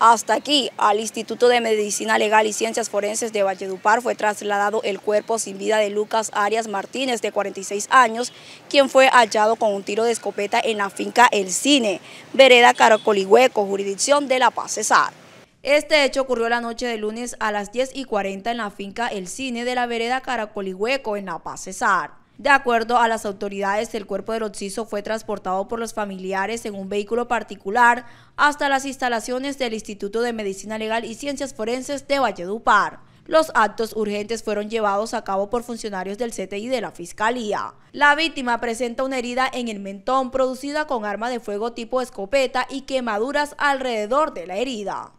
Hasta aquí, al Instituto de Medicina Legal y Ciencias Forenses de Valledupar fue trasladado el cuerpo sin vida de Lucas Arias Martínez, de 46 años, quien fue hallado con un tiro de escopeta en la finca El Cine, vereda Caracolihueco, jurisdicción de La Paz Cesar. Este hecho ocurrió la noche de lunes a las 10 y 40 en la finca El Cine de la vereda Caracolihueco, en La Paz Cesar. De acuerdo a las autoridades, el cuerpo del occiso fue transportado por los familiares en un vehículo particular hasta las instalaciones del Instituto de Medicina Legal y Ciencias Forenses de Valledupar. Los actos urgentes fueron llevados a cabo por funcionarios del CTI de la Fiscalía. La víctima presenta una herida en el mentón producida con arma de fuego tipo escopeta y quemaduras alrededor de la herida.